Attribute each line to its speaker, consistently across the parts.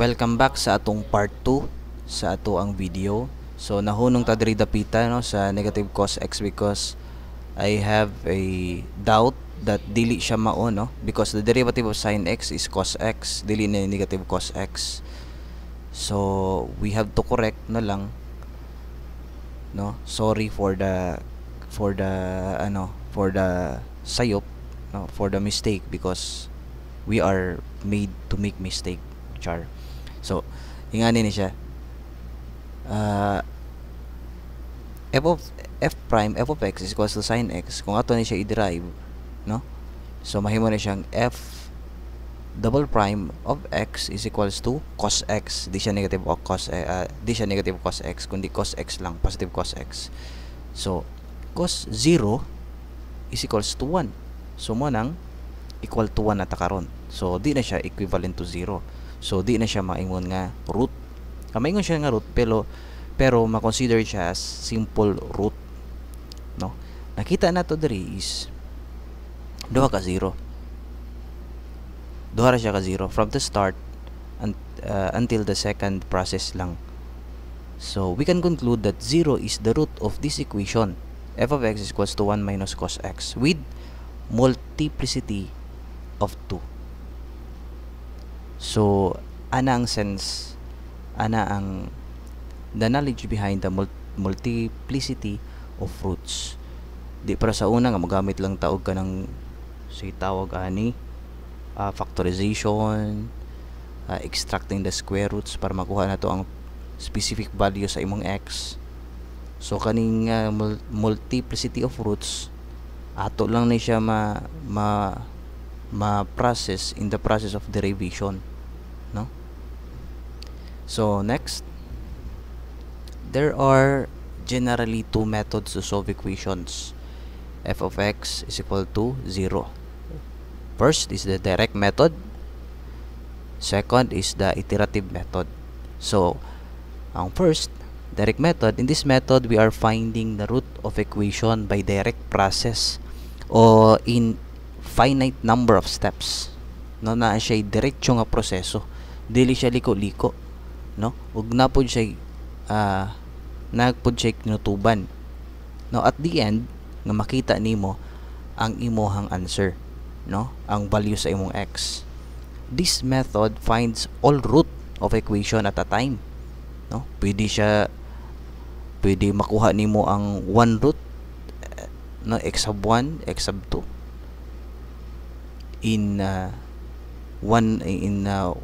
Speaker 1: Welcome back sa atong part 2 sa ato ang video. So nahunong ta diri dapita no sa negative cos x because I have a doubt that dili siya mao no because the derivative of sin x is cos x dili na negative cos x. So we have to correct na lang no sorry for the for the ano for the sayop no for the mistake because we are made to make mistake char So, ingani ni siya. Uh, f of f prime f of x is equals to sine x kung ato ni siya i-derive no so mahimo ni siyang f double prime of x is equals to cos x di siya negative o cos uh, di siya negative cos x kundi cos x lang positive cos x so cos 0 is equals to 1 so mo nang equal to 1 na ta karon so di na siya equivalent to 0 So di na siya maingon nga root. Ah, maingon siya nga root pero pero ma-consider siya as simple root. No? Nakita na to diri is duha ka zero. Duha ra siya ka zero from the start and, uh, until the second process lang. So we can conclude that 0 is the root of this equation f of x is equals to 1 minus cos x with multiplicity of 2. So, ana ang sense, ana ang the knowledge behind the multiplicity of fruits. Di para sa una nga magamit lang taog ka ng say tawag ani uh, factorization, uh, extracting the square roots para makuha na to ang specific value sa imong x. So kaning uh, multiplicity of roots ato lang ni siya ma ma ma process in the process of derivation. no so next there are generally two methods to solve equations f of x is equal to 0 first is the direct method second is the iterative method so ang first direct method in this method we are finding the root of equation by direct process or in finite number of steps no na siya diretso nga proseso dili siya liko-liko no ug na pud siya uh, ah, nagpud siya kinutuban no at the end nga makita nimo ang imong answer no ang value sa imong x this method finds all root of equation at a time no pwede siya pwede makuha nimo ang one root eh, no x sub 1 x sub 2 in uh, one eh, in uh,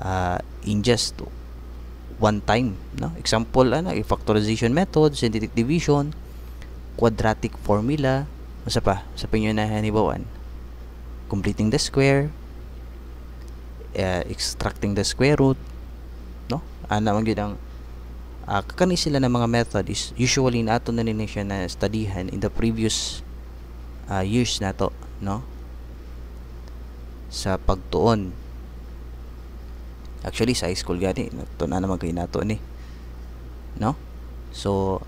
Speaker 1: uh, in just one time no example ano eh, factorization method synthetic division quadratic formula Masa pa? Sa pinyo na hanibawan. Completing the square. Uh, extracting the square root. No? Ana ah, man gyud ang uh, ah, kakani sila ng mga method is usually nato na ni siya na studyhan in the previous uh, years na to no? sa pagtuon actually sa high school gani to na naman kayo nato eh. no so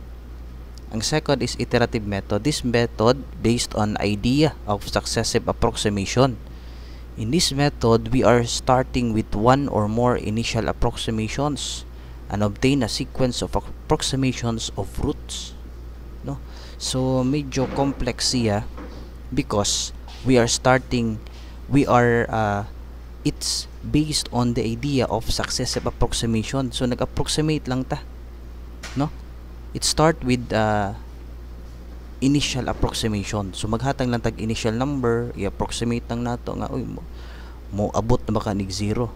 Speaker 1: ang second is iterative method this method based on idea of successive approximation in this method we are starting with one or more initial approximations and obtain a sequence of approximations of roots no so medyo complex siya because we are starting we are uh, it's based on the idea of successive approximation. So nag-approximate lang ta. No? It start with uh, initial approximation. So maghatag lang tag initial number, i-approximate lang nato nga uy mo, mo abot na baka nig zero.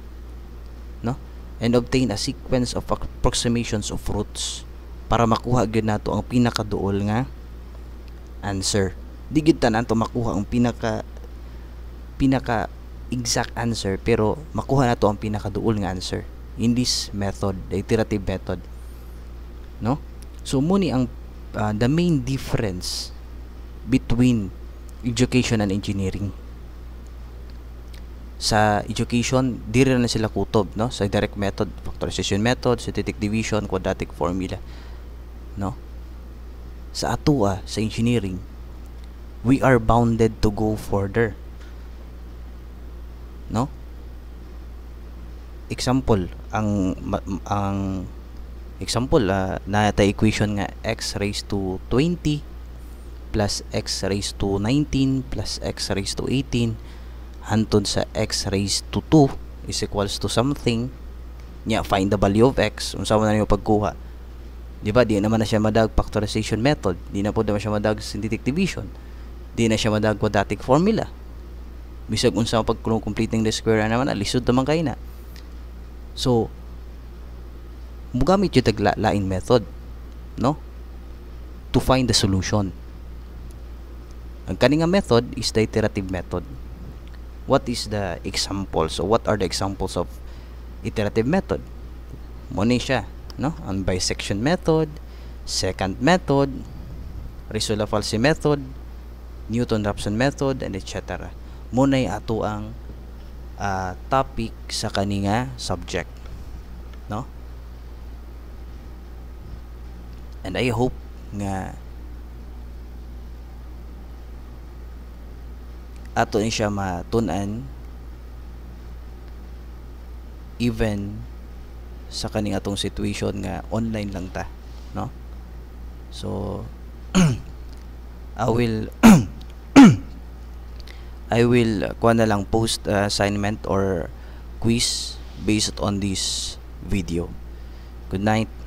Speaker 1: No? And obtain a sequence of approximations of roots para makuha gyud nato ang pinakaduol nga answer. Di gid tanan to makuha ang pinaka pinaka exact answer pero makuha na to ang pinakaduol nga answer in this method the iterative method no so muni ang uh, the main difference between education and engineering sa education dire na sila kutob no sa direct method factorization method synthetic division quadratic formula no sa atua sa engineering we are bounded to go further no example ang ang example uh, ah, ta equation nga x raised to 20 plus x raised to 19 plus x raised to 18 hantod sa x raised to 2 is equals to something nya find the value of x unsa man na pagkuha di ba di naman na siya madag factorization method di na po naman siya madag synthetic division di na siya madag quadratic formula bisag unsa pag completing the square naman lisod naman kay na so mugamit yung tag lain method no to find the solution ang kaninga method is the iterative method what is the example so what are the examples of iterative method mo ni siya no ang bisection method second method Risola-Falci method Newton-Raphson method and etc munay ato ang uh, topic sa kaninga subject no and I hope nga ato ni siya matunan even sa kaning atong situation nga online lang ta no so I will I will uh, kuha na lang post uh, assignment or quiz based on this video. Good night.